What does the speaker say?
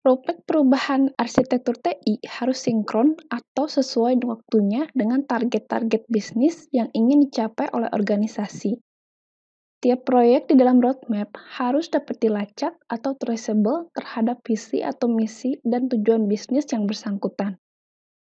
Roadmap perubahan arsitektur TI harus sinkron atau sesuai waktunya dengan target-target bisnis yang ingin dicapai oleh organisasi. Tiap proyek di dalam roadmap harus dapat dilacak atau traceable terhadap visi atau misi dan tujuan bisnis yang bersangkutan.